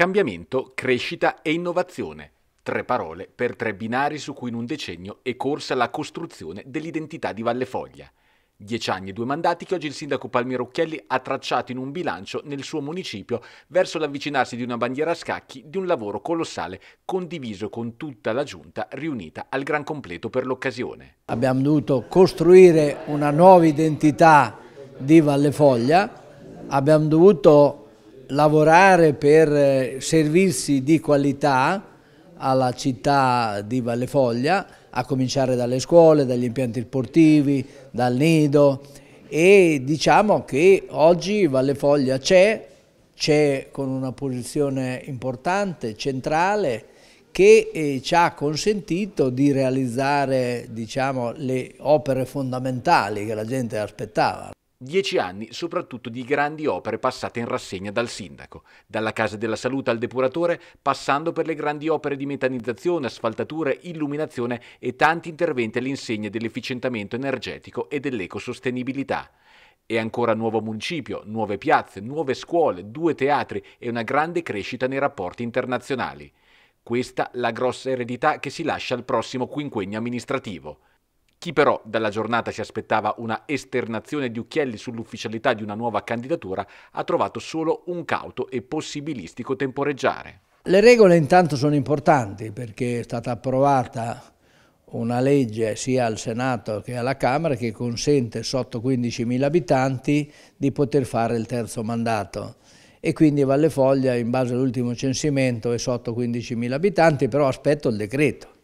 Cambiamento, crescita e innovazione. Tre parole per tre binari su cui in un decennio è corsa la costruzione dell'identità di Valle Foglia. Dieci anni e due mandati che oggi il sindaco Palmiero Occhielli ha tracciato in un bilancio nel suo municipio verso l'avvicinarsi di una bandiera a scacchi di un lavoro colossale condiviso con tutta la giunta riunita al gran completo per l'occasione. Abbiamo dovuto costruire una nuova identità di Valle Foglia, abbiamo dovuto lavorare per eh, servizi di qualità alla città di Vallefoglia, a cominciare dalle scuole, dagli impianti sportivi, dal nido e diciamo che oggi Vallefoglia c'è, c'è con una posizione importante, centrale, che eh, ci ha consentito di realizzare diciamo, le opere fondamentali che la gente aspettava. Dieci anni soprattutto di grandi opere passate in rassegna dal sindaco, dalla Casa della Salute al depuratore, passando per le grandi opere di metanizzazione, asfaltature, illuminazione e tanti interventi all'insegna dell'efficientamento energetico e dell'ecosostenibilità. E ancora nuovo municipio, nuove piazze, nuove scuole, due teatri e una grande crescita nei rapporti internazionali. Questa la grossa eredità che si lascia al prossimo quinquennio amministrativo. Chi però dalla giornata si aspettava una esternazione di occhielli sull'ufficialità di una nuova candidatura ha trovato solo un cauto e possibilistico temporeggiare. Le regole intanto sono importanti perché è stata approvata una legge sia al Senato che alla Camera che consente sotto 15.000 abitanti di poter fare il terzo mandato e quindi Valle Foglia in base all'ultimo censimento è sotto 15.000 abitanti però aspetto il decreto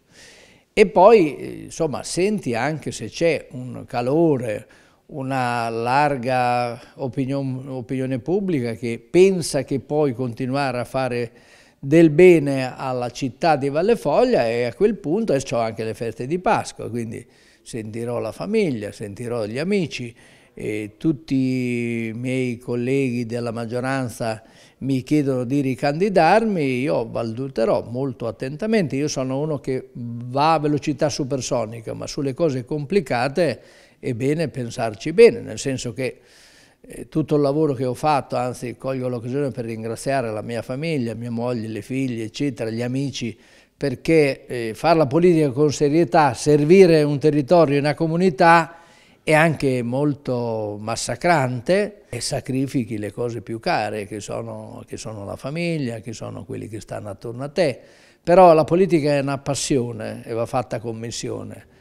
e poi, insomma, senti anche se c'è un calore, una larga opinion, opinione pubblica che pensa che puoi continuare a fare del bene alla città di Valle Foglia e a quel punto ho anche le feste di Pasqua, quindi sentirò la famiglia, sentirò gli amici, eh, tutti i miei colleghi della maggioranza mi chiedono di ricandidarmi, io valuterò molto attentamente. Io sono uno che va a velocità supersonica, ma sulle cose complicate è bene pensarci bene, nel senso che eh, tutto il lavoro che ho fatto, anzi coglio l'occasione per ringraziare la mia famiglia, mia moglie, le figlie, eccetera, gli amici, perché eh, fare la politica con serietà, servire un territorio, e una comunità, è anche molto massacrante e sacrifichi le cose più care che sono, che sono, la famiglia, che sono quelli che stanno attorno a te. Però la politica è una passione e va fatta con missione.